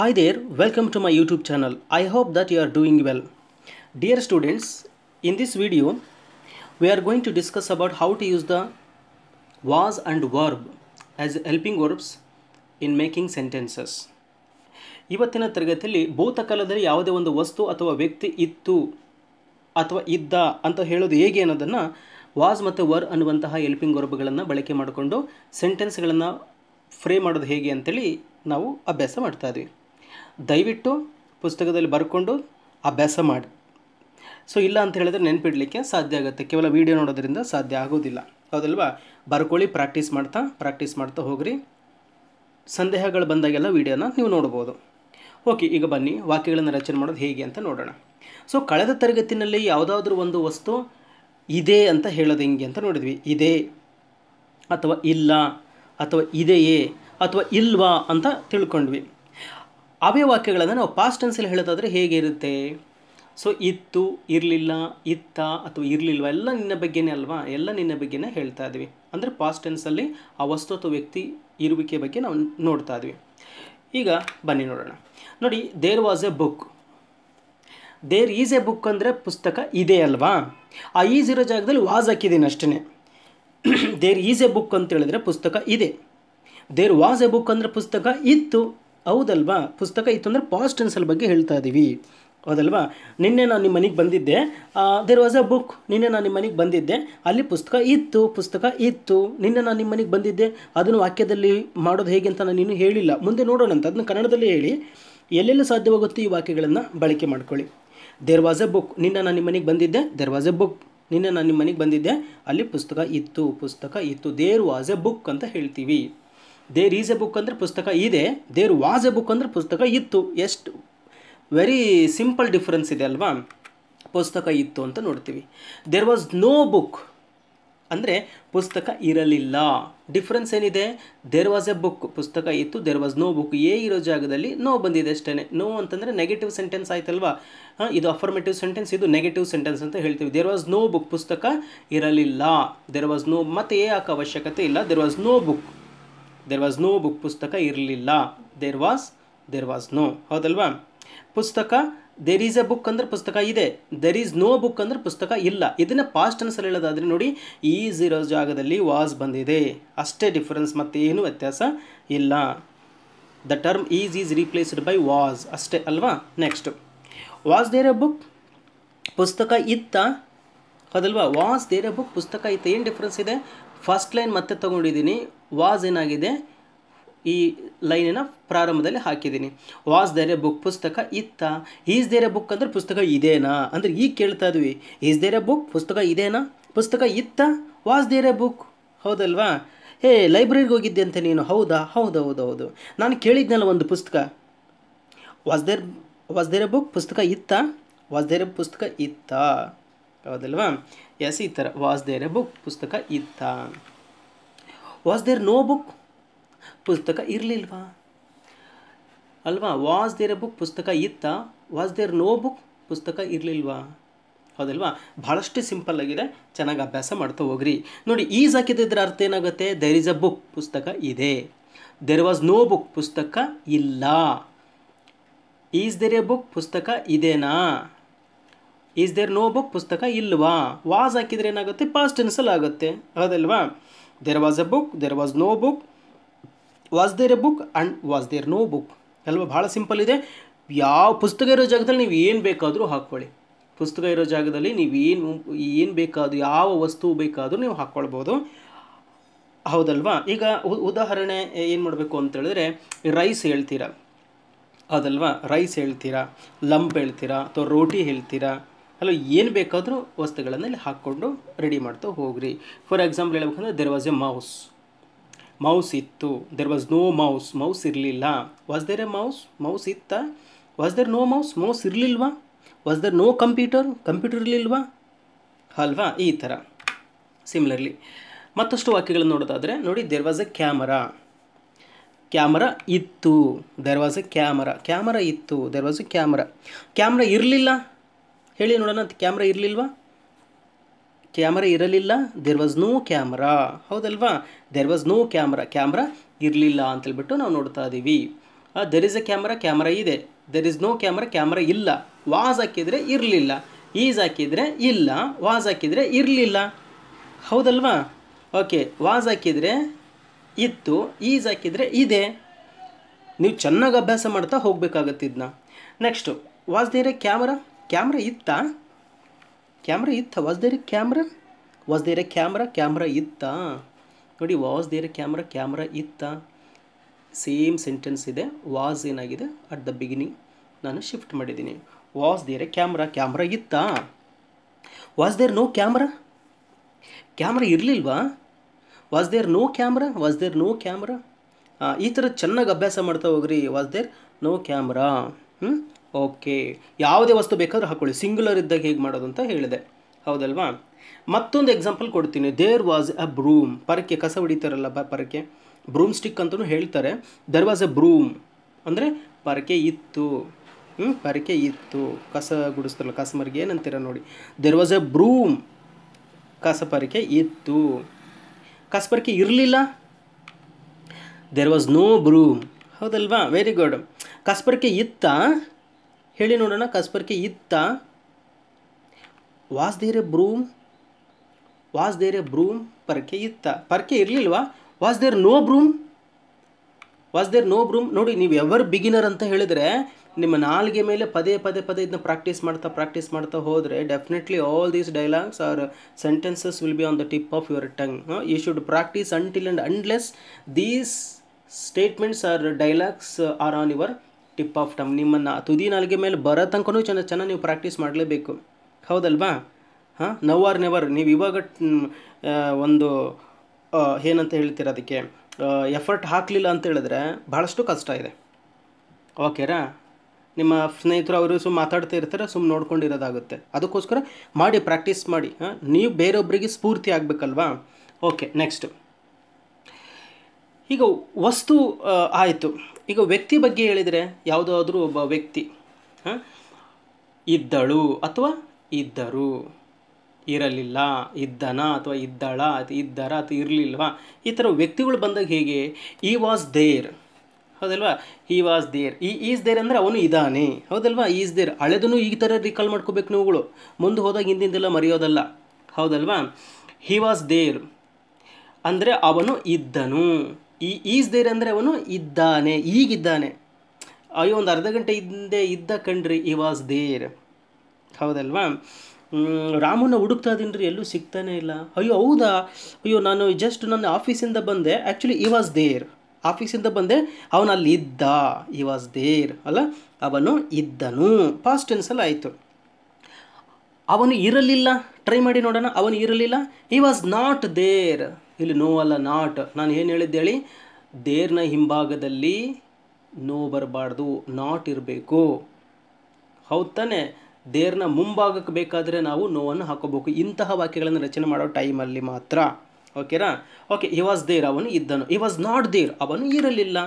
Hi there, welcome to my YouTube channel. I hope that you are doing well. Dear students, in this video, we are going to discuss about how to use the was and verb as helping verbs in making sentences. ಇವತ್ತಿನ ತರಗತಿಯಲ್ಲಿ ಭೂತಕಾಲದಲ್ಲಿ ಯಾವುದೇ ಒಂದು ವಸ್ತು ಅಥವಾ ವ್ಯಕ್ತಿ ಇತ್ತು ಅಥವಾ ಇದ್ದ ಅಂತ ಹೇಳೋದು ಹೇಗೆ ಅನ್ನೋದನ್ನು ವಾಸ್ ಮತ್ತು ವರ್ ಅನ್ನುವಂತಹ ಹೆಲ್ಪಿಂಗ್ ವರ್ಬ್ಗಳನ್ನು ಬಳಕೆ ಮಾಡಿಕೊಂಡು ಸೆಂಟೆನ್ಸ್ಗಳನ್ನು ಫ್ರೇ ಮಾಡೋದು ಹೇಗೆ ಅಂತೇಳಿ ನಾವು ಅಭ್ಯಾಸ ಮಾಡ್ತಾ ಇದ್ವಿ ದಯವಿಟ್ಟು ಪುಸ್ತಕದಲ್ಲಿ ಬರ್ಕೊಂಡು ಅಭ್ಯಾಸ ಮಾಡಿ ಸೊ ಇಲ್ಲ ಅಂತ ಹೇಳಿದ್ರೆ ನೆನಪಿಡಲಿಕ್ಕೆ ಸಾಧ್ಯ ಆಗುತ್ತೆ ಕೇವಲ ವೀಡಿಯೋ ನೋಡೋದ್ರಿಂದ ಸಾಧ್ಯ ಆಗೋದಿಲ್ಲ ಹೌದಲ್ವಾ ಬರ್ಕೊಳ್ಳಿ ಪ್ರಾಕ್ಟೀಸ್ ಮಾಡ್ತಾ ಪ್ರಾಕ್ಟೀಸ್ ಮಾಡ್ತಾ ಹೋಗ್ರಿ ಸಂದೇಹಗಳು ಬಂದಾಗೆಲ್ಲ ವೀಡಿಯೋನ ನೀವು ನೋಡ್ಬೋದು ಓಕೆ ಈಗ ಬನ್ನಿ ವಾಕ್ಯಗಳನ್ನು ರಚನೆ ಮಾಡೋದು ಹೇಗೆ ಅಂತ ನೋಡೋಣ ಸೊ ಕಳೆದ ತರಗತಿನಲ್ಲಿ ಯಾವುದಾದ್ರೂ ಒಂದು ವಸ್ತು ಇದೆ ಅಂತ ಹೇಳೋದು ಹೆಂಗೆ ಅಂತ ನೋಡಿದ್ವಿ ಇದೆ ಅಥವಾ ಇಲ್ಲ ಅಥವಾ ಇದೆಯೇ ಅಥವಾ ಇಲ್ವಾ ಅಂತ ತಿಳ್ಕೊಂಡ್ವಿ ಅವೇ ವಾಕ್ಯಗಳನ್ನು ನಾವು ಪಾಸ್ಟ್ ಟೆನ್ಸಲ್ಲಿ ಹೇಳೋದಾದರೆ ಹೇಗಿರುತ್ತೆ ಸೊ ಇತ್ತು ಇರಲಿಲ್ಲ ಇತ್ತ ಅಥವಾ ಇರಲಿಲ್ವ ಎಲ್ಲ ನಿನ್ನ ಬಗ್ಗೆನೇ ಅಲ್ವಾ ಎಲ್ಲ ನಿನ್ನ ಬಗ್ಗೆನೇ ಹೇಳ್ತಾ ಇದ್ವಿ ಅಂದರೆ ಪಾಸ್ಟ್ ಟೆನ್ಸಲ್ಲಿ ಆ ವಸ್ತು ಅಥವಾ ವ್ಯಕ್ತಿ ಇರುವಿಕೆ ಬಗ್ಗೆ ನಾವು ನೋಡ್ತಾ ಇದ್ವಿ ಈಗ ಬನ್ನಿ ನೋಡೋಣ ನೋಡಿ there was a book there is a book ಅಂದರೆ ಪುಸ್ತಕ ಇದೆ ಅಲ್ವಾ ಆ ಈಸ್ ಇರೋ ಜಾಗದಲ್ಲಿ ವಾಸ್ ಹಾಕಿದ್ದೀನಿ ಅಷ್ಟೇ ದೇರ್ ಈಸ್ ಎ ಬುಕ್ ಅಂತ ಹೇಳಿದ್ರೆ ಪುಸ್ತಕ ಇದೆ ದೇರ್ ವಾಸ್ ಎ ಬುಕ್ ಅಂದರೆ ಪುಸ್ತಕ ಇತ್ತು ಹೌದಲ್ವಾ ಪುಸ್ತಕ ಇತ್ತು ಅಂದರೆ ಪಾಸ್ಟ್ ಟೆನ್ಸಲ್ ಬಗ್ಗೆ ಹೇಳ್ತಾ ಇದ್ದೀವಿ ಹೌದಲ್ವಾ ನಿನ್ನೆ ನಾನು ನಿಮ್ಮ ಮನೆಗೆ ಬಂದಿದ್ದೆ ದೇರ್ ವಾಸ್ ಅ ಬುಕ್ ನಿನ್ನೆ ನಾನು ನಿಮ್ಮ ಮನೆಗೆ ಬಂದಿದ್ದೆ ಅಲ್ಲಿ ಪುಸ್ತಕ ಇತ್ತು ಪುಸ್ತಕ ಇತ್ತು ನಿನ್ನೆ ನಾನು ನಿಮ್ಮ ಮನೆಗೆ ಬಂದಿದ್ದೆ ಅದನ್ನು ವಾಕ್ಯದಲ್ಲಿ ಮಾಡೋದು ಹೇಗೆ ಅಂತ ನಾನು ಇನ್ನೂ ಹೇಳಿಲ್ಲ ಮುಂದೆ ನೋಡೋಣ ಅಂತ ಅದನ್ನು ಕನ್ನಡದಲ್ಲಿ ಹೇಳಿ ಎಲ್ಲೆಲ್ಲಿ ಸಾಧ್ಯವಾಗುತ್ತೋ ಈ ವಾಕ್ಯಗಳನ್ನು ಬಳಕೆ ಮಾಡ್ಕೊಳ್ಳಿ ದೇರ್ ವಾಸ್ ಎ ಬುಕ್ ನಿನ್ನೆ ನಾನು ನಿಮ್ಮ ಮನೆಗೆ ಬಂದಿದ್ದೆ ದೇರ್ ವಾಸ್ ಎ ಬುಕ್ ನಿನ್ನೆ ನಾನು ನಿಮ್ಮ ಮನೆಗೆ ಬಂದಿದ್ದೆ ಅಲ್ಲಿ ಪುಸ್ತಕ ಇತ್ತು ಪುಸ್ತಕ ಇತ್ತು ದೇರ್ ವಾಸ್ ಎ ಬುಕ್ ಅಂತ ಹೇಳ್ತೀವಿ ದೇರ್ ಈಸ್ ಎ ಬುಕ್ ಅಂದರೆ ಪುಸ್ತಕ ಇದೆ ದೇರ್ ವಾಸ್ ಎ ಬುಕ್ ಅಂದರೆ ಪುಸ್ತಕ ಇತ್ತು ಎಷ್ಟು ವೆರಿ ಸಿಂಪಲ್ ಡಿಫ್ರೆನ್ಸ್ ಇದೆ ಅಲ್ವಾ ಪುಸ್ತಕ ಇತ್ತು ಅಂತ ನೋಡ್ತೀವಿ ದೇರ್ ವಾಸ್ ನೋ ಬುಕ್ ಅಂದರೆ ಪುಸ್ತಕ ಇರಲಿಲ್ಲ ಡಿಫ್ರೆನ್ಸ್ ಏನಿದೆ ದೇರ್ ವಾಸ್ ಎ ಬುಕ್ ಪುಸ್ತಕ ಇತ್ತು ದೇರ್ ವಾಸ್ ನೋ ಬುಕ್ ಏ ಇರೋ ಜಾಗದಲ್ಲಿ ನೋ ಬಂದಿದೆ ಅಷ್ಟೇ ನೋ ಅಂತಂದರೆ ನೆಗೆಟಿವ್ ಸೆಂಟೆನ್ಸ್ ಆಯ್ತಲ್ವಾ ಇದು ಅಫರ್ಮೆಟಿವ್ ಸೆಂಟೆನ್ಸ್ ಇದು ನೆಗೆಟಿವ್ ಸೆಂಟೆನ್ಸ್ ಅಂತ ಹೇಳ್ತೀವಿ ದೇರ್ ವಾಸ್ ನೋ ಬುಕ್ ಪುಸ್ತಕ ಇರಲಿಲ್ಲ ದೇರ್ ವಾಸ್ ನೋ ಮತ್ತೆ ಯಾಕೆ ಅವಶ್ಯಕತೆ ಇಲ್ಲ there was no book there was no book ಪುಸ್ತಕ ಇರಲಿಲ್ಲ there was there was no ಹೌದಲ್ವಾ ಪುಸ್ತಕ ದೇರ್ ಈಸ್ ಅ ಬುಕ್ ಅಂದ್ರೆ ಪುಸ್ತಕ ಇದೆ ದೆರ್ ಈಸ್ ನೋ ಬುಕ್ ಅಂದ್ರೆ ಪುಸ್ತಕ ಇಲ್ಲ ಇದನ್ನ ಪಾಸ್ಟ್ ಅನ್ಸಲ್ಲಿ ಹೇಳೋದಾದ್ರೆ ನೋಡಿ ಈಸ್ ಇರೋ ಜಾಗದಲ್ಲಿ ವಾಸ್ ಬಂದಿದೆ ಅಷ್ಟೇ ಡಿಫರೆನ್ಸ್ ಮತ್ತೆ ಏನು ವ್ಯತ್ಯಾಸ ಇಲ್ಲ the term is is replaced by was ಅಷ್ಟೇ ಅಲ್ವಾ next was there a book ಪುಸ್ತಕ ಇತ್ತ ಹೌದಲ್ವಾ ವಾಸ್ ದೇರ್ ಅ ಬುಕ್ ಪುಸ್ತಕ ಇತ್ತ ಏನು ಡಿಫ್ರೆನ್ಸ್ ಇದೆ ಫಸ್ಟ್ ಲೈನ್ ಮತ್ತೆ ತೊಗೊಂಡಿದ್ದೀನಿ ವಾಸ್ ಏನಾಗಿದೆ ಈ ಲೈನಿನ ಪ್ರಾರಂಭದಲ್ಲಿ ಹಾಕಿದ್ದೀನಿ ವಾಸ್ ದೇರೆ ಬುಕ್ ಪುಸ್ತಕ ಇತ್ತ ಈಸ್ ದೇರೆ ಬುಕ್ ಅಂದರೆ ಪುಸ್ತಕ ಇದೇನಾ ಅಂದರೆ ಈಗ ಕೇಳ್ತಾ ಇದ್ವಿ ಈಸ್ ದೇರೆ ಬುಕ್ ಪುಸ್ತಕ ಇದೇನಾ ಪುಸ್ತಕ ಇತ್ತ ವಾಸ್ ಎ ಬುಕ್ ಹೌದಲ್ವಾ ಹೇ ಲೈಬ್ರರಿಗೆ ಹೋಗಿದ್ದೆ ಅಂತ ನೀನು ಹೌದಾ ಹೌದು ಹೌದು ಹೌದು ನಾನು ಕೇಳಿದ್ನಲ್ಲ ಒಂದು ಪುಸ್ತಕ was there was there book ಪುಸ್ತಕ ಇತ್ತ ವಾಸ್ ದೇರೆ ಪುಸ್ತಕ ಇತ್ತ ಹೌದಲ್ವಾ ಎಸ್ ಈ ಥರ ವಾಸ್ ದೇರ್ ಎ ಬುಕ್ ಪುಸ್ತಕ ಇತ್ತ ವಾಸ್ ದೇರ್ ನೋ ಬುಕ್ ಪುಸ್ತಕ ಇರಲಿಲ್ವಾ ಅಲ್ವಾ ವಾಸ್ ದೇರ್ ಎ ಬುಕ್ ಪುಸ್ತಕ ಇತ್ತ ವಾಸ್ ದೇರ್ ನೋ ಬುಕ್ ಪುಸ್ತಕ ಇರಲಿಲ್ವಾ ಹೌದಲ್ವಾ ಭಾಳಷ್ಟು ಸಿಂಪಲ್ ಆಗಿದೆ ಚೆನ್ನಾಗಿ ಅಭ್ಯಾಸ ಮಾಡ್ತಾ ಹೋಗ್ರಿ ನೋಡಿ ಈಸ್ ಹಾಕಿದ್ರ ಅರ್ಥ ಏನಾಗುತ್ತೆ ದೆರ್ ಈಸ್ ಅ ಬುಕ್ ಪುಸ್ತಕ ಇದೆ ದೆರ್ ವಾಸ್ ನೋ ಬುಕ್ ಪುಸ್ತಕ ಇಲ್ಲ ಈಸ್ ದೇರ್ ಎ ಬುಕ್ ಪುಸ್ತಕ ಇದೆನಾ ಈಸ್ ದೇರ್ ನೋ ಬುಕ್ ಪುಸ್ತಕ ಇಲ್ವಾ ವಾಸ್ ಹಾಕಿದರೆ ಏನಾಗುತ್ತೆ ಪಾಸ್ಟ್ ಟೆನ್ಸಲ್ ಆಗುತ್ತೆ ಹೌದಲ್ವಾ there was a book there was no book was there a book and was there no book ಅಲ್ವಾ ಭಾಳ ಸಿಂಪಲ್ ಇದೆ ಯಾವ ಪುಸ್ತಕ ಇರೋ ಜಾಗದಲ್ಲಿ ನೀವು ಏನು ಬೇಕಾದರೂ ಹಾಕ್ಕೊಳ್ಳಿ ಪುಸ್ತಕ ಇರೋ ಜಾಗದಲ್ಲಿ ನೀವು ಏನು ಏನು ಬೇಕಾದರೂ ಯಾವ ವಸ್ತು ಬೇಕಾದರೂ ನೀವು ಹಾಕ್ಕೊಳ್ಬೋದು ಹೌದಲ್ವಾ ಈಗ ಉದಾಹರಣೆ ಏನು ಮಾಡಬೇಕು ಅಂತೇಳಿದ್ರೆ ರೈಸ್ ಹೇಳ್ತೀರಾ ಹೌದಲ್ವಾ ರೈಸ್ ಹೇಳ್ತೀರಾ ಲಂಪ್ ಹೇಳ್ತೀರಾ ಅಥವಾ ರೋಟಿ ಹೇಳ್ತೀರಾ ಅಲ್ಲ ಏನು ಬೇಕಾದರೂ ವಸ್ತುಗಳನ್ನು ಇಲ್ಲಿ ಹಾಕ್ಕೊಂಡು ರೆಡಿ ಮಾಡ್ತಾ ಹೋಗ್ರಿ ಫಾರ್ ಎಕ್ಸಾಂಪಲ್ ಹೇಳ್ಬೇಕಂದ್ರೆ there was a mouse mouse ಇತ್ತು there was no mouse mouse ಇರಲಿಲ್ಲ was there a mouse mouse ಇತ್ತ was there no mouse mouse ಇರಲಿಲ್ವಾ was there no computer computer ಇರಲಿಲ್ವಾ ಅಲ್ವಾ ಈ ಥರ ಸಿಮಿಲರ್ಲಿ ಮತ್ತಷ್ಟು ವಾಕ್ಯಗಳನ್ನು ನೋಡೋದಾದರೆ ನೋಡಿ there was a camera camera ಇತ್ತು there was a camera camera ಇತ್ತು there was a camera camera ಇರಲಿಲ್ಲ ಹೇಳಿ ನೋಡೋಣ ಅಂತ ಕ್ಯಾಮ್ರಾ ಇರಲಿಲ್ವಾ ಕ್ಯಾಮ್ರಾ ಇರಲಿಲ್ಲ ದೆರ್ ವಾಸ್ ನೋ ಕ್ಯಾಮ್ರಾ ಹೌದಲ್ವಾ there was no camera camera ಇರಲಿಲ್ಲ ಅಂತೇಳ್ಬಿಟ್ಟು ನಾವು ನೋಡ್ತಾ ಇದ್ದೀವಿ there is a camera camera ಇದೆ there is no camera camera ಇಲ್ಲ ವಾಸ್ ಹಾಕಿದರೆ ಇರಲಿಲ್ಲ ಈಸ್ ಹಾಕಿದರೆ ಇಲ್ಲ ವಾಸ್ ಹಾಕಿದರೆ ಇರಲಿಲ್ಲ ಹೌದಲ್ವಾ ಓಕೆ ವಾಸ್ ಹಾಕಿದರೆ ಇತ್ತು ಈಸ್ ಹಾಕಿದರೆ ಇದೆ ನೀವು ಚೆನ್ನಾಗಿ ಅಭ್ಯಾಸ ಮಾಡ್ತಾ ಹೋಗಬೇಕಾಗತ್ತಿದ್ನ next was there a camera camera ಇತ್ತಾ ಕ್ಯಾಮ್ರಾ ಇತ್ತ was there camera was there camera camera ಇತ್ತ ನೋಡಿ ವಾಸ್ ದೇರ್ ಕ್ಯಾಮ್ರಾ ಕ್ಯಾಮ್ರಾ ಇತ್ತ ಸೇಮ್ ಸೆಂಟೆನ್ಸ್ ಇದೆ ವಾಸ್ ಏನಾಗಿದೆ ಅಟ್ ದ ಬಿಗಿನಿಂಗ್ ನಾನು ಶಿಫ್ಟ್ ಮಾಡಿದ್ದೀನಿ ವಾಸ್ ದೇರ್ ಕ್ಯಾಮ್ರಾ ಕ್ಯಾಮ್ರಾ ಇತ್ತ was there no camera camera ಇರಲಿಲ್ವಾ was there no camera was there no camera ಈ ಥರ ಚೆನ್ನಾಗಿ ಅಭ್ಯಾಸ ಮಾಡ್ತಾ ಹೋಗ್ರಿ ವಾಸ್ ದೇರ್ ನೋ ಕ್ಯಾಮ್ರಾ ಹ್ಞೂ ಓಕೆ ಯಾವುದೇ ವಸ್ತು ಬೇಕಾದರೂ ಹಾಕೊಳ್ಳಿ ಸಿಂಗ್ಯುಲರ್ ಇದ್ದಾಗ ಹೇಗೆ ಮಾಡೋದು ಅಂತ ಹೇಳಿದೆ ಹೌದಲ್ವಾ ಮತ್ತೊಂದು ಎಕ್ಸಾಂಪಲ್ ಕೊಡ್ತೀನಿ ದೇರ್ ವಾಸ್ ಅ ಬ್ರೂಮ್ ಪರಕೆ ಕಸ ಹೊಡಿತಾರಲ್ಲ ಬ ಪರಕೆ ಬ್ರೂಮ್ ಸ್ಟಿಕ್ ಅಂತಲೂ ಹೇಳ್ತಾರೆ ದೆರ್ ವಾಸ್ ಅ ಬ್ರೂಮ್ ಅಂದರೆ ಪರಕೆ ಇತ್ತು ಹ್ಞೂ ಪರಕೆ ಇತ್ತು ಕಸ ಗುಡಿಸ್ತಾರಲ್ಲ ಕಸ ಮರಿಗೆ ಏನಂತೀರ ನೋಡಿ ದೆರ್ ವಾಸ್ ಎ ಬ್ರೂಮ್ ಕಸ ಪರಕೆ ಇತ್ತು ಕಸ ಪರಕೆ ಇರಲಿಲ್ಲ ದೆರ್ ವಾಸ್ ನೋ ಬ್ರೂಮ್ ಹೌದಲ್ವಾ ವೆರಿ ಗುಡ್ ಪರಕೆ ಇತ್ತಾ ಹೇಳಿ ನೋಡೋಣ ಕಸ್ಪರ್ಕೆ ಇತ್ತ there broom was there broom ಪರ್ಕೆ ಇತ್ತ ಪರ್ಕೆ ಇರಲಿಲ್ವಾ was there no broom was there no broom ನೋಡಿ ನೀವು ಎವರ್ ಬಿಗಿನರ್ ಅಂತ ಹೇಳಿದರೆ ನಿಮ್ಮ ನಾಲ್ಗೆ ಮೇಲೆ ಪದೇ ಪದೇ ಪದೇ ಇದನ್ನ ಪ್ರಾಕ್ಟೀಸ್ ಮಾಡ್ತಾ ಪ್ರಾಕ್ಟೀಸ್ ಮಾಡ್ತಾ ಹೋದರೆ definitely all these dialogues or sentences will be on the tip of your tongue you should practice until and unless these statements or dialogues are on your tip of tongue ನಿಮ್ಮನ್ನು ತುದಿ ನಾಲ್ಗೆ ಮೇಲೆ ಬರೋ ತನಕನೂ ಚೆನ್ನಾಗಿ ಚೆನ್ನಾಗಿ ನೀವು ಪ್ರಾಕ್ಟೀಸ್ ಮಾಡಲೇಬೇಕು ಹೌದಲ್ವಾ ಹಾಂ ನೌ ಆರ್ ನೆವರ್ ನೀವು ಇವಾಗ ಒಂದು ಏನಂತ ಹೇಳ್ತೀರ ಅದಕ್ಕೆ ಎಫರ್ಟ್ ಹಾಕಲಿಲ್ಲ ಅಂತ ಹೇಳಿದ್ರೆ ಭಾಳಷ್ಟು ಕಷ್ಟ ಇದೆ ಓಕೆರಾ ನಿಮ್ಮ ಸ್ನೇಹಿತರು ಅವರು ಸುಮ್ಮ ಮಾತಾಡ್ತಾ ಇರ್ತಾರೆ ಸುಮ್ಮ ನೋಡ್ಕೊಂಡಿರೋದಾಗುತ್ತೆ ಅದಕ್ಕೋಸ್ಕರ ಮಾಡಿ ಪ್ರಾಕ್ಟೀಸ್ ಮಾಡಿ ಹಾಂ ನೀವು ಬೇರೊಬ್ಬರಿಗೆ ಸ್ಫೂರ್ತಿ ಆಗಬೇಕಲ್ವಾ ಓಕೆ ನೆಕ್ಸ್ಟು ಈಗ ವಸ್ತು ಆಯಿತು ಈಗ ವ್ಯಕ್ತಿ ಬಗ್ಗೆ ಹೇಳಿದರೆ ಯಾವುದಾದ್ರೂ ಒಬ್ಬ ವ್ಯಕ್ತಿ ಇದ್ದಳು ಅಥವಾ ಇದ್ದರು ಇರಲಿಲ್ಲ ಇದ್ದನ ಅಥವಾ ಇದ್ದಳ ಅಥವಾ ಇದ್ದರ ಅಥವಾ ಇರಲಿಲ್ವಾ ಈ ಥರ ವ್ಯಕ್ತಿಗಳು ಬಂದಾಗ ಹೇಗೆ ಈ ವಾಸ್ ದೇರ್ ಹೌದಲ್ವಾ he was there he is there ಅಂದರೆ ಅವನು ಇದ್ದಾನೆ ಹೌದಲ್ವಾ ಈಸ್ ದೇರ್ ಹಳೆದೂ ಈ ಥರ ರಿಕಾಲ್ ಮಾಡ್ಕೋಬೇಕು ನೀವುಗಳು ಮುಂದೆ ಹೋದಾಗ ಹಿಂದಿಂದೆಲ್ಲ ಮರೆಯೋದಲ್ಲ ಹೌದಲ್ವಾ ಹಿ ವಾಸ್ ದೇರ್ ಅಂದರೆ ಅವನು ಇದ್ದನು ಈ ಈಸ್ ದೇರ್ ಅಂದರೆ ಅವನು ಇದ್ದಾನೆ ಈಗಿದ್ದಾನೆ ಅಯ್ಯೋ ಒಂದು ಅರ್ಧ ಗಂಟೆ ಹಿಂದೆ ಇದ್ದ ಕಣ್ರಿ ಈ ವಾಸ್ ದೇರ್ ಹೌದಲ್ವಾ ರಾಮನ ಹುಡುಕ್ತಾ ರೀ ಎಲ್ಲೂ ಸಿಗ್ತಾನೆ ಇಲ್ಲ ಅಯ್ಯೋ ಹೌದಾ ಅಯ್ಯೋ ನಾನು ಜಸ್ಟ್ ನನ್ನ ಆಫೀಸಿಂದ ಬಂದೆ ಆ್ಯಕ್ಚುಲಿ ಈ ವಾಸ್ ದೇರ್ ಆಫೀಸಿಂದ ಬಂದೆ ಅವನು ಅಲ್ಲಿ ಇದ್ದ ಈ ವಾಸ್ ದೇರ್ ಅಲ್ಲ ಅವನು ಇದ್ದನು ಫಾಸ್ಟ್ ಟೆನ್ಸಲ್ಲಿ ಆಯಿತು ಅವನು ಇರಲಿಲ್ಲ ಟ್ರೈ ಮಾಡಿ ನೋಡೋಣ ಅವನು ಇರಲಿಲ್ಲ ಈ ವಾಸ್ ನಾಟ್ ದೇರ್ ಇಲ್ಲಿ ನೋ ಅಲ್ಲ ನಾಟ್ ನಾನು ಏನು ಹೇಳಿದ್ದೆ ಹೇಳಿ ದೇರ್ನ ಹಿಂಭಾಗದಲ್ಲಿ ನೋ ಬರಬಾರ್ದು ನಾಟ್ ಇರಬೇಕು ಹೌದು ತಾನೆ ದೇರ್ನ ಮುಂಭಾಗಕ್ಕೆ ಬೇಕಾದರೆ ನಾವು ನೋವನ್ನು ಹಾಕೋಬೇಕು ಇಂತಹ ವಾಕ್ಯಗಳನ್ನು ರಚನೆ ಮಾಡೋ ಟೈಮಲ್ಲಿ ಮಾತ್ರ ಓಕೆನಾ ಓಕೆ ಇ ವಾಸ್ ದೇರ್ ಅವನು ಇದ್ದನು ಇ ವಾಸ್ ನಾಟ್ ದೇರ್ ಅವನು ಇರಲಿಲ್ಲ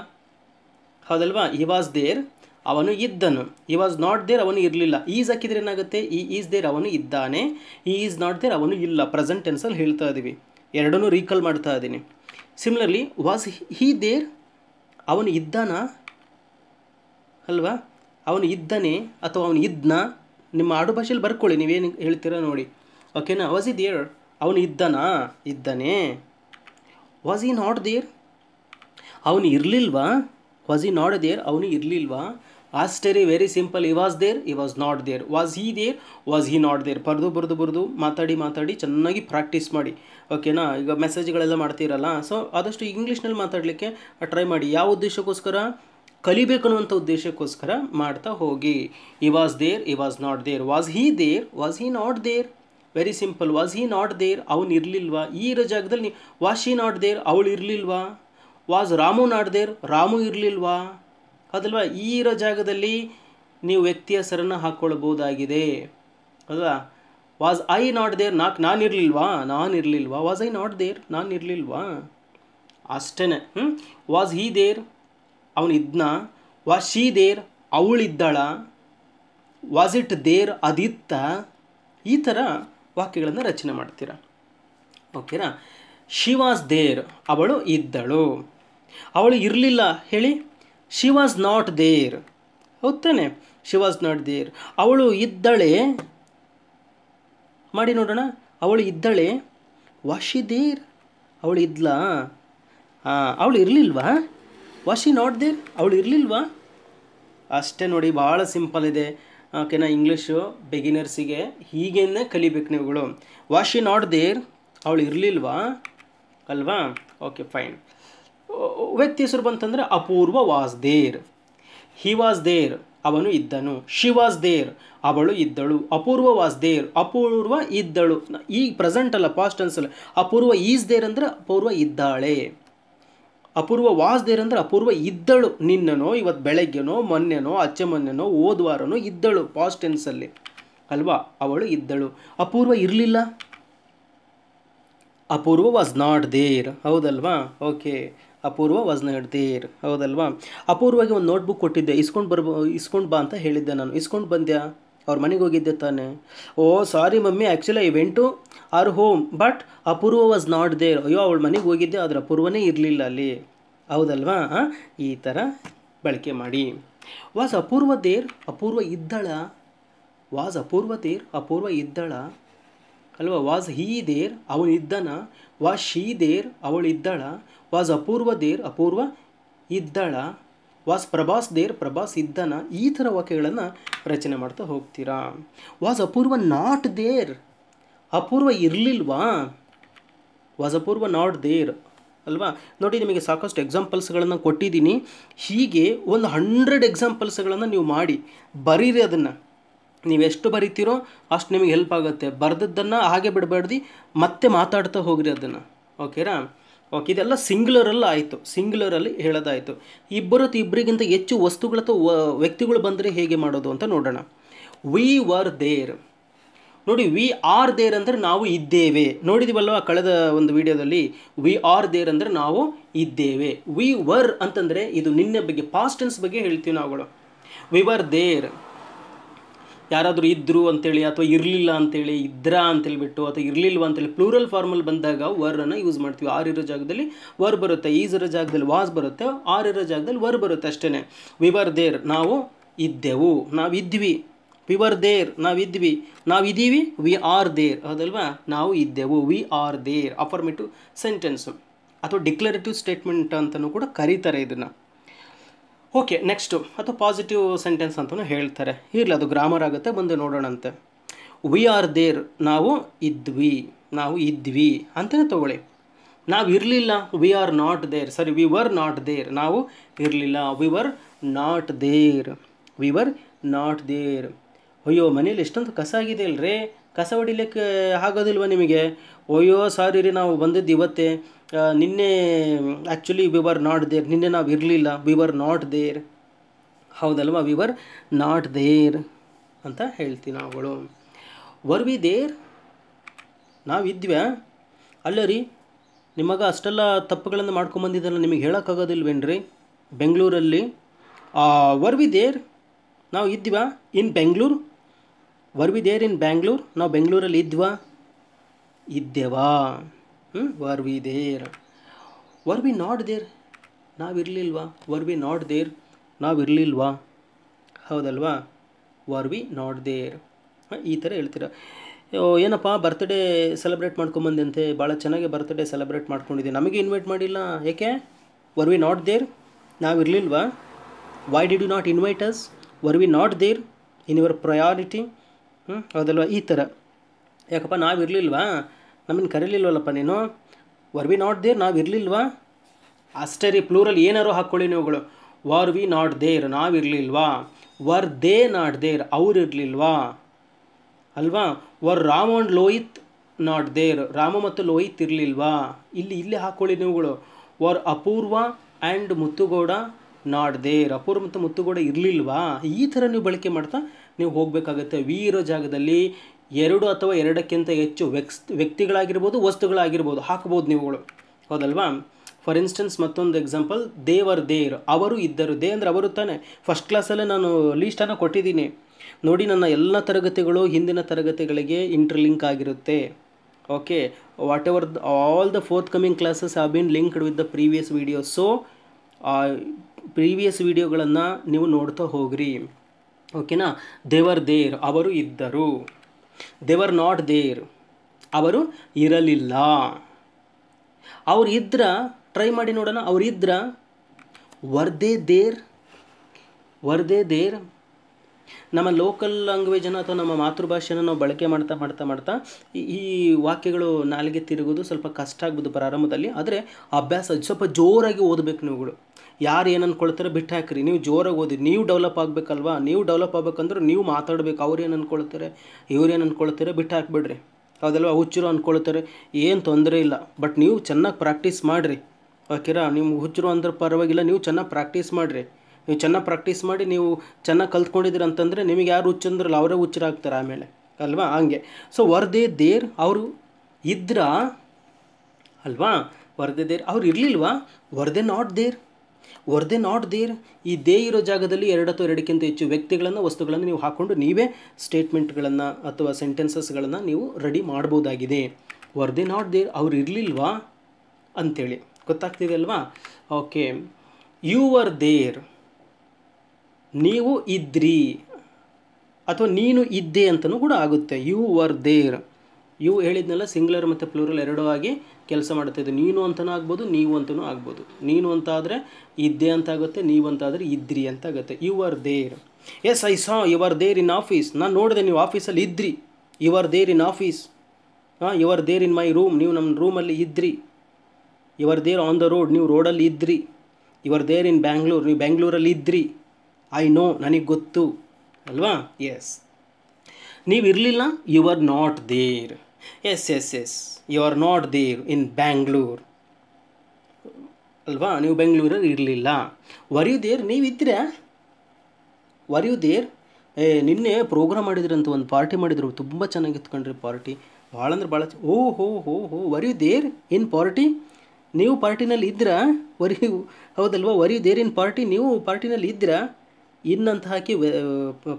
ಹೌದಲ್ವಾ ಇ ವಾಸ್ ದೇರ್ ಅವನು ಇದ್ದನು ಇ ವಾಸ್ ನಾಟ್ ದೇರ್ ಅವನು ಇರಲಿಲ್ಲ ಈಸ್ ಹಾಕಿದ್ರೆ ಏನಾಗುತ್ತೆ ಈ ಈಸ್ ದೇರ್ ಅವನು ಇದ್ದಾನೆ ಈ ಈಸ್ ನಾಟ್ ದೇರ್ ಅವನು ಇಲ್ಲ ಪ್ರೆಸೆಂಟ್ ಟೆನ್ಸಲ್ಲಿ ಹೇಳ್ತಾ ಇದ್ದೀವಿ ಎರಡನ್ನೂ ರೀಕಾಲ್ ಮಾಡ್ತಾ ಇದ್ದೀನಿ ಸಿಮಿಲರ್ಲಿ ವಾಸ್ ಹೀ ದೇರ್ ಅವನು ಇದ್ದಾನ ಅಲ್ವಾ ಅವನು ಇದ್ದಾನೆ ಅಥವಾ ಅವನು ಇದ್ನ ನಿಮ್ಮ ಆಡುಭಾಷೆಯಲ್ಲಿ ಬರ್ಕೊಳ್ಳಿ ನೀವೇನು ಹೇಳ್ತೀರಾ ನೋಡಿ ಓಕೆನಾ ವಾಸ್ ಇ ದೇರ್ ಅವನು ಇದ್ದಾನಾ ಇದ್ದಾನೆ ವಾಸ್ ಈ ನಾಟ್ ದೇರ್ ಅವನು ಇರಲಿಲ್ವಾ ವಾಸ್ ಈ ನಾಟ್ ದೇರ್ ಅವನು ಇರಲಿಲ್ವಾ ಆಸ್ಟೆರಿ very simple he was there he was not there was he there was he not there ಬರೆದು ಬರೆದು ಬರೆದು ಮಾತಾಡಿ ಮಾತಾಡಿ ಚೆನ್ನಾಗಿ ಪ್ರಾಕ್ಟೀಸ್ ಮಾಡಿ ಓಕೆನಾ ಈಗ ಮೆಸೇಜ್ಗಳೆಲ್ಲ ಮಾಡ್ತೀರಲ್ಲ ಸೊ ಆದಷ್ಟು ಇಂಗ್ಲೀಷ್ನಲ್ಲಿ ಮಾತಾಡಲಿಕ್ಕೆ ಟ್ರೈ ಮಾಡಿ ಯಾವ ಉದ್ದೇಶಕ್ಕೋಸ್ಕರ ಕಲಿಬೇಕು ಅನ್ನುವಂಥ ಉದ್ದೇಶಕ್ಕೋಸ್ಕರ ಮಾಡ್ತಾ ಹೋಗಿ he was there he was not there was he there was he not there very simple was he not there ಅವನು ಇರಲಿಲ್ವಾ ಈ ಇರೋ ಜಾಗದಲ್ಲಿ ವಾಸ್ ಹಿ ನಾಟ್ ದೇರ್ ಅವಳು ಇರಲಿಲ್ವಾ was Ramu not there Ramu ಇರಲಿಲ್ವಾ ಅದಲ್ವಾ ಈ ಇರೋ ಜಾಗದಲ್ಲಿ ನೀವು ವ್ಯಕ್ತಿಯ ಹೆಸರನ್ನು ಹಾಕ್ಕೊಳ್ಬೋದಾಗಿದೆ ಅಲ್ವಾ ವಾಸ್ ಐ ನಾಟ್ ದೇರ್ ನಾಕ್ ನಾನಿರಲಿಲ್ವಾ ನಾನಿರಲಿಲ್ವಾ ವಾಸ್ ಐ ನಾಟ್ ದೇರ್ ನಾನಿರಲಿಲ್ವಾ ಅಷ್ಟೇ ಹ್ಞೂ ವಾಸ್ ಹೀ ದೇರ್ ಅವನಿದ್ನ ವಾಸ್ ಶೀ ದೇರ್ ಅವಳಿದ್ದಾಳ ವಾಸ್ ಇಟ್ ದೇರ್ ಅದಿತ್ತ ಈ ಥರ ವಾಕ್ಯಗಳನ್ನು ರಚನೆ ಮಾಡ್ತೀರ ಓಕೆನಾ ಶಿ ವಾಸ್ ದೇರ್ ಅವಳು ಇದ್ದಳು ಅವಳು ಇರಲಿಲ್ಲ ಹೇಳಿ ಶಿ ವಾಸ್ ನಾಟ್ ದೇರ್ ಹೌದ್ ತಾನೆ ಶಿ ವಾಸ್ ನಾಟ್ ದೇರ್ ಅವಳು ಇದ್ದಳೆ ಮಾಡಿ ನೋಡೋಣ ಅವಳು ಇದ್ದಳೆ ವಾಶಿ ದೇರ್ ಅವಳು ಇದ್ಲಾ ಅವಳು ಇರಲಿಲ್ವಾ ವಾಶಿ ನಾಟ್ ದೇರ್ ಅವಳು ಇರಲಿಲ್ವಾ ಅಷ್ಟೇ ನೋಡಿ ಭಾಳ ಸಿಂಪಲ್ ಇದೆ ಓಕೆನಾ ಇಂಗ್ಲೀಷು ಬಿಗಿನರ್ಸಿಗೆ ಹೀಗೇನೆ ಕಲಿಬೇಕು ನೀವುಗಳು ವಾಶಿ ನಾಟ್ ದೇರ್ ಅವಳು ಇರಲಿಲ್ವಾ ಅಲ್ವಾ ಓಕೆ ಫೈನ್ ವ್ಯಕ್ತಿ ಹೆಸರು ಬಂತಂದರೆ Apoorva was there he was there ಅವನು ಇದ್ದನು ಶಿ ವಾಸ್ ದೇರ್ ಅವಳು ಇದ್ದಳು ಅಪೂರ್ವ ವಾಸ್ ದೇರ್ ಅಪೂರ್ವ ಇದ್ದಳು ಈ ಪ್ರೆಸೆಂಟ್ ಅಲ್ಲ ಪಾಸ್ಟ್ ಅನ್ಸಲ್ಲ ಅಪೂರ್ವ ಈಸ್ ದೇರ್ ಅಂದರೆ ಅಪೂರ್ವ ಇದ್ದಾಳೆ ಅಪೂರ್ವ ವಾಸ್ ದೇರ್ ಅಂದರೆ ಅಪೂರ್ವ ಇದ್ದಳು ನಿನ್ನನೋ ಇವತ್ತು ಬೆಳಗ್ಗೆನೋ ಮೊನ್ನೆನೋ ಅಚ್ಚೆ ಮೊನ್ನೆನೋ ಓದ್ವಾರನೋ ಇದ್ದಳು ಪಾಸ್ಟ್ ಟೆನ್ಸಲ್ಲಿ ಅಲ್ವಾ ಅವಳು ಇದ್ದಳು ಅಪೂರ್ವ ಇರಲಿಲ್ಲ ಅಪೂರ್ವ ವಾಸ್ ನಾಟ್ ದೇರ್ ಹೌದಲ್ವಾ ಓಕೆ ಅಪೂರ್ವ ವಾಸ್ ನಾಟ್ ಹೌದಲ್ವಾ ಅಪೂರ್ವವಾಗಿ ಒಂದು ನೋಟ್ಬುಕ್ ಕೊಟ್ಟಿದ್ದೆ ಇಸ್ಕೊಂಡು ಬರ್ಬೋ ಇಸ್ಕೊಂಡು ಬಾ ಅಂತ ಹೇಳಿದ್ದೆ ನಾನು ಇಸ್ಕೊಂಡು ಬಂದ್ಯಾ ಅವ್ರ ಮನೆಗೆ ಹೋಗಿದ್ದೆ ತಾನೆ oh sorry mummy actually I went to our home but Apoorva was not there ಅಯ್ಯೋ ಅವಳ ಮನೆಗೆ ಹೋಗಿದ್ದೆ ಅದರ ಅಪೂರ್ವನೇ ಇರಲಿಲ್ಲ ಅಲ್ಲಿ ಹೌದಲ್ವಾ ಈ ಥರ ಬಳಕೆ ಮಾಡಿ ವಾಸ್ ಅಪೂರ್ವ ದೇರ್ ಅಪೂರ್ವ ಇದ್ದಳ ವಾಸ್ ಅಪೂರ್ವ ದೇರ್ ಅಪೂರ್ವ ಇದ್ದಳ ಅಲ್ವಾ ವಾಸ್ ಹೀ ದೇರ್ ಅವನಿದ್ದನ ವಾಸ್ ಶೀ ದೇರ್ ಅವಳಿದ್ದಳ ವಾಸ್ ಅಪೂರ್ವ ದೇರ್ ಅಪೂರ್ವ ಇದ್ದಳ ವಾಸ್ ಪ್ರಭಾಸ್ ದೇರ್ ಪ್ರಭಾಸ್ ಇದ್ದನ ಈ ಥರ ವಾಕ್ಯಗಳನ್ನು ರಚನೆ ಮಾಡ್ತಾ ಹೋಗ್ತೀರಾ was Apoorva not there Apoorva ಇರಲಿಲ್ವಾ ವಾಸ್ ಅಪೂರ್ವ ನಾಟ್ ದೇರ್ ಅಲ್ವಾ ನೋಡಿ ನಿಮಗೆ ಸಾಕಷ್ಟು ಎಕ್ಸಾಂಪಲ್ಸ್ಗಳನ್ನು ಕೊಟ್ಟಿದ್ದೀನಿ ಹೀಗೆ ಒಂದು ಹಂಡ್ರೆಡ್ ಎಕ್ಸಾಂಪಲ್ಸ್ಗಳನ್ನು ನೀವು ಮಾಡಿ ಬರೀರಿ ಅದನ್ನು ನೀವೆಷ್ಟು ಬರಿತೀರೋ ಅಷ್ಟು ನಿಮಗೆ ಹೆಲ್ಪ್ ಆಗುತ್ತೆ ಬರೆದದ್ದನ್ನು ಹಾಗೆ ಬಿಡಬಾರ್ದು ಮತ್ತೆ ಮಾತಾಡ್ತಾ ಹೋಗ್ರಿ ಅದನ್ನು ಓಕೆನಾ ಓಕೆ ಇದೆಲ್ಲ ಸಿಂಗ್ಯುಲರಲ್ಲಿ ಆಯಿತು ಸಿಂಗ್ಯುಲರಲ್ಲಿ ಹೇಳೋದಾಯಿತು ಇಬ್ಬರು ಇಬ್ಬರಿಗಿಂತ ಹೆಚ್ಚು ವಸ್ತುಗಳು ಅಥವಾ ವ್ಯಕ್ತಿಗಳು ಬಂದರೆ ಹೇಗೆ ಮಾಡೋದು ಅಂತ ನೋಡೋಣ ವಿ ವರ್ ದೇರ್ ನೋಡಿ ವಿ ಆರ್ ದೇರ್ ಅಂದರೆ ನಾವು ಇದ್ದೇವೆ ನೋಡಿದಿವಲ್ವ ಕಳೆದ ಒಂದು ವಿಡಿಯೋದಲ್ಲಿ ವಿ ಆರ್ ದೇರ್ ಅಂದರೆ ನಾವು ಇದ್ದೇವೆ ವಿ ವರ್ ಅಂತಂದರೆ ಇದು ನಿನ್ನೆ ಬಗ್ಗೆ ಪಾಸ್ಟೆನ್ಸ್ ಬಗ್ಗೆ ಹೇಳ್ತೀವಿ ನಾವುಗಳು ವಿ ವರ್ ದೇರ್ ಯಾರಾದರೂ ಇದ್ದರು ಅಂತೇಳಿ ಅಥವಾ ಇರಲಿಲ್ಲ ಅಂತೇಳಿ ಇದ್ರ ಅಂತೇಳ್ಬಿಟ್ಟು ಅಥವಾ ಇರಲಿಲ್ವ ಅಂತೇಳಿ ಪ್ಲೂರಲ್ ಫಾರ್ಮಲ್ ಬಂದಾಗ ಅನ್ನು ಯೂಸ್ ಮಾಡ್ತೀವಿ ಆರ್ ಇರೋ ಜಾಗದಲ್ಲಿ ವರ್ ಬರುತ್ತೆ ಈಸಿರೋ ಜಾಗದಲ್ಲಿ ವಾಸ್ ಬರುತ್ತೆ ಆರ್ ಇರೋ ಜಾಗದಲ್ಲಿ ವರ್ ಬರುತ್ತೆ ಅಷ್ಟೇ ವಿ ವರ್ ದೇರ್ ನಾವು ಇದ್ದೆವು ನಾವಿದ್ವಿ ವಿ ವರ್ ದೇರ್ ನಾವಿದ್ವಿ ಇದ್ದೀವಿ ವಿ ಆರ್ ದೇರ್ ಹೌದಲ್ವಾ ನಾವು ಇದ್ದೆವು we are there affirmative sentence ಅಥವಾ ಡಿಕ್ಲರೇಟಿವ್ ಸ್ಟೇಟ್ಮೆಂಟ್ ಅಂತಲೂ ಕೂಡ ಕರೀತಾರೆ ಇದನ್ನು ಓಕೆ ನೆಕ್ಸ್ಟು ಅಥವಾ ಪಾಸಿಟಿವ್ ಸೆಂಟೆನ್ಸ್ ಅಂತಲೂ ಹೇಳ್ತಾರೆ ಇರಲಿ ಅದು ಗ್ರಾಮರ್ ಆಗುತ್ತೆ ಬಂದು ನೋಡೋಣಂತೆ ವಿ ಆರ್ ದೇರ್ ನಾವು ಇದ್ವಿ ನಾವು ಇದ್ವಿ ಅಂತಲೇ ತೊಗೊಳ್ಳಿ ನಾವು ಇರಲಿಲ್ಲ we are not there sorry we were not there ನಾವು ಇರಲಿಲ್ಲ we were not there we were not there ಅಯ್ಯೋ ಮನೇಲಿ ಎಷ್ಟೊಂದು ಕಸ ಆಗಿದೆ ಅಲ್ರಿ ಕಸ ಹೊಡಿಲಿಕ್ಕೆ ಆಗೋದಿಲ್ವ ನಿಮಗೆ ಅಯ್ಯೋ ಸಾರಿ ರೀ ನಾವು ಬಂದಿದ್ದು ಇವತ್ತೇ ನಿನ್ನೆ actually we were not there ನಿನ್ನೆ ನಾವು ಇರಲಿಲ್ಲ ವಿ ವರ್ ನಾಟ್ ದೇರ್ ಹೌದಲ್ವಾ ವಿ ವರ್ ನಾಟ್ ದೇರ್ ಅಂತ ಹೇಳ್ತೀನಿ ಅವಳು ವರ್ ವಿ ದೇರ್ ನಾವಿದ್ವ್ಯಾ ಅಲ್ಲ ರೀ ನಿಮಗೆ ಅಷ್ಟೆಲ್ಲ ತಪ್ಪುಗಳನ್ನು ಮಾಡ್ಕೊಂಬಂದಿದ್ದಲ್ಲ ನಿಮಗೆ ಹೇಳೋಕ್ಕಾಗೋದಿಲ್ವೇನ್ರಿ ಬೆಂಗಳೂರಲ್ಲಿ ವರ್ ವಿ ದೇರ್ ನಾವು ಇದ್ವಾ in Bengaluru were we there in Bangalore ನಾವು ಬೆಂಗಳೂರಲ್ಲಿ ಇದ್ವಾ ಇದ್ದೇವಾ ಹ್ಞೂ were we there were we not there ನಾವಿರಲಿಲ್ವಾ ವರ್ ವಿ ನಾಟ್ ದೇರ್ ನಾವಿರಲಿಲ್ವಾ ಹೌದಲ್ವಾ ವರ್ ವಿ ನಾಟ್ ದೇರ್ ಈ ಥರ ಹೇಳ್ತೀರ ಏನಪ್ಪ ಬರ್ತ್ಡೇ ಸೆಲೆಬ್ರೇಟ್ ಮಾಡ್ಕೊಂಬಂದಂತೆ ಭಾಳ ಚೆನ್ನಾಗಿ ಬರ್ತ್ಡೇ ಸೆಲೆಬ್ರೇಟ್ ಮಾಡ್ಕೊಂಡಿದ್ದೆ ನಮಗೆ ಇನ್ವೈಟ್ ಮಾಡಿಲ್ಲ ಏಕೆ ವರ್ ವಿ ನಾಟ್ ದೇರ್ ನಾವಿರಲಿಲ್ವಾ why did you not invite us were we not there in your priority ಹ್ಞೂ ಹೌದಲ್ವಾ ಈ ಥರ ಯಾಕಪ್ಪ ನಾವಿರಲಿಲ್ವಾ ನಮ್ಮನ್ನು ಕರೀಲಿಲ್ವಲ್ಲಪ್ಪ ನೀನು ವರ್ ವಿ ನಾಟ್ ದೇರ್ ನಾವು ಇರಲಿಲ್ವಾ ಅಷ್ಟೇ ರೀ ಪ್ಲೂರಲ್ ಏನಾರು ಹಾಕ್ಕೊಳ್ಳಿ ನೀವುಗಳು ವರ್ ವಿ ನಾಟ್ ದೇರ್ ಇರಲಿಲ್ವಾ ವರ್ ದೇ ನಾಟ್ ದೇರ್ ಅವ್ರು ಇರಲಿಲ್ವಾ ಅಲ್ವಾ were Ram and Lohith not there Rama ಮತ್ತು ಲೋಹಿತ್ ಇರಲಿಲ್ವಾ ಇಲ್ಲಿ ಇಲ್ಲಿ ಹಾಕ್ಕೊಳ್ಳಿ ನೀವುಗಳು were Apoorva and Muttugowda not there Apoorva ಮತ್ತು ಮುತ್ತುಗೌಡ ಇರಲಿಲ್ವಾ ಈ ಥರ ನೀವು ಬಳಕೆ ಮಾಡ್ತಾ ನೀವು ಹೋಗಬೇಕಾಗತ್ತೆ ವಿ ಇರೋ ಜಾಗದಲ್ಲಿ ಎರಡು ಅಥವಾ ಎರಡಕ್ಕಿಂತ ಹೆಚ್ಚು ವ್ಯಕ್ಸ್ ವ್ಯಕ್ತಿಗಳಾಗಿರ್ಬೋದು ವಸ್ತುಗಳಾಗಿರ್ಬೋದು ಹಾಕ್ಬೋದು ನೀವುಗಳು ಹೌದಲ್ವಾ ಫಾರ್ ಇನ್ಸ್ಟೆನ್ಸ್ ಮತ್ತೊಂದು ಎಕ್ಸಾಂಪಲ್ ದೇವರ್ ದೇರ್ ಅವರು ಇದ್ದರು ದೇ ಅಂದರೆ ಅವರು ತಾನೆ ಫಸ್ಟ್ ಕ್ಲಾಸಲ್ಲೇ ನಾನು ಲೀಸ್ಟನ್ನು ಕೊಟ್ಟಿದ್ದೀನಿ ನೋಡಿ ನನ್ನ ಎಲ್ಲ ತರಗತಿಗಳು ಹಿಂದಿನ ತರಗತಿಗಳಿಗೆ ಇಂಟರ್ಲಿಂಕ್ ಆಗಿರುತ್ತೆ okay whatever all the forthcoming classes are been linked with the previous video so previous ವೀಡಿಯೋಗಳನ್ನು ನೀವು ನೋಡ್ತಾ ಹೋಗ್ರಿ ಓಕೆನಾ ದೇವರ್ ದೇರ್ ಅವರು ಇದ್ದರು ದೇವರ್ ನಾಟ್ ದೇರ್ ಅವರು ಇರಲಿಲ್ಲ ಅವ್ರು ಇದ್ರ ಟ್ರೈ ಮಾಡಿ ನೋಡೋಣ ಅವ್ರು ಇದ್ರ ವರ್ದೇ ದೇರ್ ವರ್ದೇ ದೇರ್ ನಮ್ಮ ಲೋಕಲ್ ಲ್ಯಾಂಗ್ವೇಜನ್ನು ಅಥವಾ ನಮ್ಮ ಮಾತೃಭಾಷೆಯನ್ನು ನಾವು ಬಳಕೆ ಮಾಡ್ತಾ ಮಾಡ್ತಾ ಮಾಡ್ತಾ ಈ ವಾಕ್ಯಗಳು ನಾಲಿಗೆ ತಿರುಗೋದು ಸ್ವಲ್ಪ ಕಷ್ಟ ಆಗ್ಬೋದು ಪ್ರಾರಂಭದಲ್ಲಿ ಆದರೆ ಅಭ್ಯಾಸ ಸ್ವಲ್ಪ ಜೋರಾಗಿ ಓದಬೇಕು ನೀವುಗಳು ಯಾರು ಏನು ಅಂದ್ಕೊಳ್ತಾರೆ ಬಿಟ್ಟು ಹಾಕಿರಿ ನೀವು ಜೋರಾಗಿ ಓದಿ ನೀವು ಡೆವಲಪ್ ಆಗಬೇಕಲ್ವಾ ನೀವು ಡೆವಲಪ್ ಆಗಬೇಕಂದ್ರೆ ನೀವು ಮಾತಾಡಬೇಕು ಅವ್ರು ಏನು ಅಂದ್ಕೊಳ್ತಾರೆ ಇವ್ರು ಏನು ಅಂದ್ಕೊಳ್ತಾರೆ ಬಿಟ್ಟು ಹಾಕ್ಬಿಡ್ರಿ ಅದೆಲ್ಲ ಹುಚ್ಚರು ಅಂದ್ಕೊಳ್ತಾರೆ ಏನು ತೊಂದರೆ ಇಲ್ಲ ಬಟ್ ನೀವು ಚೆನ್ನಾಗಿ ಪ್ರಾಕ್ಟೀಸ್ ಮಾಡಿರಿ ಓಕೆರಾ ನಿಮ್ಗೆ ಹುಚ್ಚರು ಅಂದ್ರೆ ಪರವಾಗಿಲ್ಲ ನೀವು ಚೆನ್ನಾಗಿ ಪ್ರಾಕ್ಟೀಸ್ ಮಾಡಿರಿ ನೀವು ಚೆನ್ನಾಗಿ ಪ್ರಾಕ್ಟೀಸ್ ಮಾಡಿ ನೀವು ಚೆನ್ನಾಗಿ ಕಲ್ತ್ಕೊಂಡಿದ್ದೀರ ಅಂತಂದರೆ ನಿಮಗೆ ಯಾರು ಹುಚ್ಚಂದ್ರಲ್ಲ ಅವರೇ ಹುಚ್ಚರಾಗ್ತಾರೆ ಆಮೇಲೆ ಅಲ್ವಾ ಹಂಗೆ ಸೊ ವರ್ದೇ ದೇರ್ ಅವರು ಇದ್ರ ಅಲ್ವಾ ವರ್ದೆ ದೇರ್ ಅವ್ರು ಇರಲಿಲ್ವಾ were they not there were they not there ಈ ದೇ ಇರೋ ಜಾಗದಲ್ಲಿ ಎರಡು ಅಥವಾ ಎರಡಕ್ಕಿಂತ ಹೆಚ್ಚು ವ್ಯಕ್ತಿಗಳನ್ನು ವಸ್ತುಗಳನ್ನು ನೀವು ಹಾಕ್ಕೊಂಡು ನೀವೇ ಸ್ಟೇಟ್ಮೆಂಟ್ಗಳನ್ನು ಅಥವಾ ಸೆಂಟೆನ್ಸಸ್ಗಳನ್ನು ನೀವು ರೆಡಿ ಮಾಡ್ಬೋದಾಗಿದೆ ವರ್ದೆ ನಾಟ್ ದೇರ್ ಅವ್ರು ಇರಲಿಲ್ವಾ ಅಂಥೇಳಿ ಗೊತ್ತಾಗ್ತಿದೆ ಅಲ್ವಾ ಓಕೆ ಯು ವರ್ ದೇರ್ ನೀವು ಇದ್ರಿ ಅಥವಾ ನೀನು ಇದ್ದೆ ಅಂತಲೂ ಕೂಡ ಆಗುತ್ತೆ ಯು ವರ್ ದೇರ್ ಯು ಹೇಳಿದ್ನೆಲ್ಲ ಸಿಂಗ್ಲರ್ ಮತ್ತು ಪ್ಲೂರಲ್ ಎರಡೂ ಆಗಿ ಕೆಲಸ ಇದು ನೀನು ಅಂತಲೂ ಆಗ್ಬೋದು ನೀವು ಅಂತಲೂ ಆಗ್ಬೋದು ನೀನು ಅಂತ ಆದರೆ ಇದ್ದೆ ಅಂತ ಆಗುತ್ತೆ ನೀವು ಅಂತ ಆದರೆ ಇದ್ರಿ ಅಂತ ಆಗುತ್ತೆ you are there yes I saw you are there in office ನಾನು ನೋಡಿದೆ ನೀವು ಆಫೀಸಲ್ಲಿ ಇದ್ರಿ you are there in office ಹಾಂ you are there in my room ನೀವು ನಮ್ಮ ರೂಮಲ್ಲಿ ಇದ್ರಿ you are there on the road ನೀವು ರೋಡಲ್ಲಿ ಇದ್ರಿ you are there in Bangalore ನೀವು ಬ್ಯಾಂಗ್ಳೂರಲ್ಲಿ ಇದ್ರಿ ಐ ನೋ ನನಗೆ ಗೊತ್ತು ಅಲ್ವಾ ಎಸ್ ನೀವು ಇರಲಿಲ್ಲ you are not there yes yes yes you are not there in Bangalore ಅಲ್ವಾ ನೀವು ಬೆಂಗಳೂರಲ್ಲಿ ಇರಲಿಲ್ಲ ವರ್ ದೇರ್ ನೀವಿದ್ದರೆ ವರ್ ಯು ದೇರ್ ಏ ನಿನ್ನೆ ಪ್ರೋಗ್ರಾಮ್ ಮಾಡಿದ್ರಂತ ಒಂದು ಪಾರ್ಟಿ ಮಾಡಿದ್ರು ತುಂಬ ಚೆನ್ನಾಗಿ ಎತ್ಕೊಂಡ್ರಿ ಪಾರ್ಟಿ ಭಾಳ ಅಂದ್ರೆ ಭಾಳ ಓ ಹೋ ಹೋ ಹೋ ವರ್ಯೂ ದೇರ್ ಇನ್ ಪಾರ್ಟಿ ನೀವು ಪಾರ್ಟಿನಲ್ಲಿ ಇದ್ದೀರಾ ವರಿ ಹೌದಲ್ವಾ ವರ್ ದೇರ್ ಇನ್ ಪಾರ್ಟಿ ನೀವು ಪಾರ್ಟಿನಲ್ಲಿ ಇದ್ದೀರಾ ಇನ್ನಂತ ಹಾಕಿ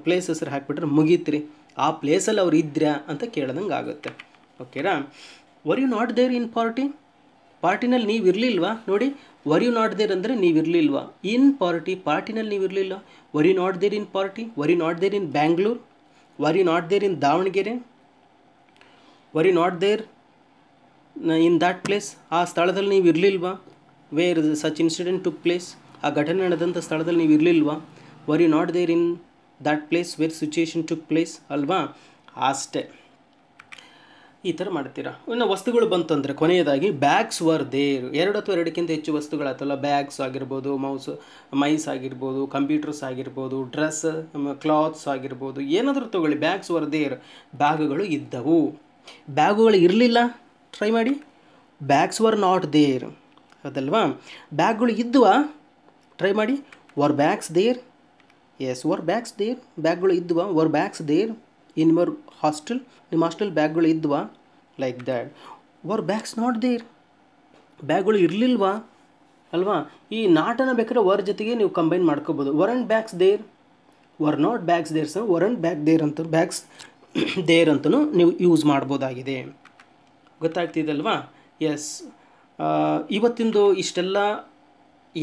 ಪ್ಲೇಸ್ ಹೆಸರು ಹಾಕಿಬಿಟ್ರೆ ಮುಗೀತ್ರಿ ಆ ಪ್ಲೇಸಲ್ಲಿ ಅವ್ರು ಇದ್ರಾ ಅಂತ ಕೇಳ್ದಂಗೆ ಆಗುತ್ತೆ ಓಕೆನಾ were you not there in party ಪಾರ್ಟಿನಲ್ಲಿ ನೀವು ಇರಲಿಲ್ವಾ ನೋಡಿ ವರ್ ಯು ನಾಟ್ ದೇರ್ ಅಂದರೆ ನೀವು ಇರಲಿಲ್ವಾ ಇನ್ ಪಾರ್ಟಿ ಪಾರ್ಟಿನಲ್ಲಿ ನೀವು ಇರಲಿಲ್ಲ were you not there in party were you not there in Bangalore were you not there in Davanagere were you not there in that place ಆ ಸ್ಥಳದಲ್ಲಿ ನೀವು ಇರಲಿಲ್ವಾ where such incident took place ಆ ಘಟನೆ ನಡೆದಂಥ ಸ್ಥಳದಲ್ಲಿ ನೀವು ಇರಲಿಲ್ವಾ were you not there in that place where situation took place ಅಲ್ವಾ ಅಷ್ಟೇ ಈ ಥರ ಮಾಡ್ತೀರಾ ಇನ್ನು ವಸ್ತುಗಳು ಬಂತಂದರೆ ಕೊನೆಯದಾಗಿ ಬ್ಯಾಗ್ಸ್ ವರ್ ದೇರ್ ಎರಡು ಅಥವಾ ಎರಡಕ್ಕಿಂತ ಹೆಚ್ಚು ವಸ್ತುಗಳಾಯ್ತಲ್ಲ ಬ್ಯಾಗ್ಸ್ ಆಗಿರ್ಬೋದು ಮೌಸ್ ಮೈಸ್ ಆಗಿರ್ಬೋದು ಕಂಪ್ಯೂಟರ್ಸ್ ಆಗಿರ್ಬೋದು ಡ್ರೆಸ್ ಕ್ಲಾತ್ಸ್ ಆಗಿರ್ಬೋದು ಏನಾದರೂ ತೊಗೊಳ್ಳಿ ಬ್ಯಾಗ್ಸ್ ವರ್ ದೇರ್ ಬ್ಯಾಗ್ಗಳು ಇದ್ದವು ಬ್ಯಾಗುಗಳು ಇರಲಿಲ್ಲ ಟ್ರೈ ಮಾಡಿ ಬ್ಯಾಗ್ಸ್ ವರ್ ನಾಟ್ ದೇರ್ ಅದಲ್ವಾ ಬ್ಯಾಗ್ಗಳು ಇದ್ದವಾ ಟ್ರೈ ಮಾಡಿ were bags there yes were bags there ಬ್ಯಾಗ್ಗಳು ಇದ್ವಾ were bags there in your hostel ನಿಮ್ಮ ಹಾಸ್ಟೆಲ್ ಬ್ಯಾಗ್ಗಳು ಇದ್ವಾ like that were bags not there ಬ್ಯಾಗ್ಗಳು ಇರಲಿಲ್ವಾ ಅಲ್ವಾ ಈ ನಾಟನ ಬೇಕಾದ್ರೆ ವರ್ ಜೊತೆಗೆ ನೀವು ಕಂಬೈನ್ ಮಾಡ್ಕೋಬೋದು were and bags there were not bags there sir were and bag there ಅಂತ ಬ್ಯಾಗ್ಸ್ ದೇರ್ ಅಂತಲೂ ನೀವು ಯೂಸ್ ಮಾಡ್ಬೋದಾಗಿದೆ ಗೊತ್ತಾಗ್ತಿದಲ್ವಾ ಎಸ್ ಇವತ್ತಿಂದು ಇಷ್ಟೆಲ್ಲ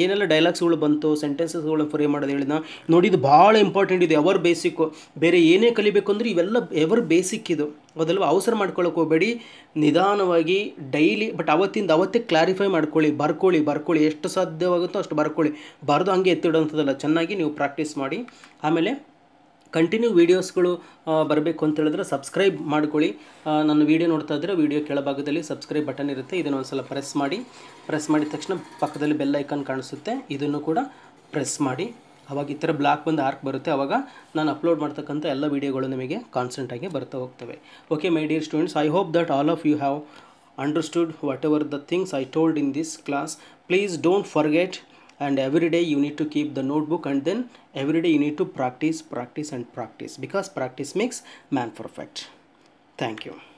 ಏನೆಲ್ಲ ಡೈಲಾಗ್ಸ್ಗಳು ಬಂತು ಸೆಂಟೆನ್ಸಸ್ಗಳು ಫ್ರೇಮ್ ಮಾಡೋದು ಹೇಳಿದ ನೋಡಿ ಇದು ಭಾಳ ಇಂಪಾರ್ಟೆಂಟ್ ಇದು ಎವರ್ ಬೇಸಿಕ್ಕು ಬೇರೆ ಏನೇ ಕಲಿಬೇಕು ಅಂದರೆ ಇವೆಲ್ಲ ಎವರ್ ಬೇಸಿಕ್ ಇದು ಅದೆಲ್ಲ ಅವಸರ ಮಾಡ್ಕೊಳಕ್ಕೆ ಹೋಗಬೇಡಿ ನಿಧಾನವಾಗಿ ಡೈಲಿ ಬಟ್ ಅವತ್ತಿಂದ ಅವತ್ತೇ ಕ್ಲಾರಿಫೈ ಮಾಡ್ಕೊಳ್ಳಿ ಬರ್ಕೊಳ್ಳಿ ಬರ್ಕೊಳ್ಳಿ ಎಷ್ಟು ಸಾಧ್ಯವಾಗುತ್ತೋ ಅಷ್ಟು ಬರ್ಕೊಳ್ಳಿ ಬರೆದು ಹಾಗೆ ಎತ್ತಿಡೋಂಥದ್ದಲ್ಲ ಚೆನ್ನಾಗಿ ನೀವು ಪ್ರಾಕ್ಟೀಸ್ ಮಾಡಿ ಆಮೇಲೆ ಕಂಟಿನ್ಯೂ ವೀಡಿಯೋಸ್ಗಳು ಬರಬೇಕು ಅಂತ ಹೇಳಿದ್ರೆ ಸಬ್ಸ್ಕ್ರೈಬ್ ಮಾಡ್ಕೊಳ್ಳಿ ನಾನು ವೀಡಿಯೋ ನೋಡ್ತಾ ಇದ್ದರೆ ವೀಡಿಯೋ ಕೆಳಭಾಗದಲ್ಲಿ ಸಬ್ಸ್ಕ್ರೈಬ್ ಬಟನ್ ಇರುತ್ತೆ ಇದನ್ನು ಒಂದು ಸಲ ಪ್ರೆಸ್ ಮಾಡಿ ಪ್ರೆಸ್ ಮಾಡಿದ ತಕ್ಷಣ ಪಕ್ಕದಲ್ಲಿ ಬೆಲ್ ಐಕಾನ್ ಕಾಣಿಸುತ್ತೆ ಇದನ್ನು ಕೂಡ ಪ್ರೆಸ್ ಮಾಡಿ ಅವಾಗ ಈ ಥರ ಬ್ಲಾಕ್ ಬಂದು ಆರ್ಕ್ ಬರುತ್ತೆ ಅವಾಗ ನಾನು ಅಪ್ಲೋಡ್ ಮಾಡ್ತಕ್ಕಂಥ ಎಲ್ಲ ವೀಡಿಯೋಗಳು ನಿಮಗೆ ಕಾನ್ಸ್ಟೆಂಟಾಗಿ ಬರ್ತಾ ಹೋಗ್ತವೆ okay my dear students I hope that all of you have understood whatever the things I told in this class please don't forget and every day you need to keep the notebook and then every day you need to practice practice and practice because practice makes man perfect thank you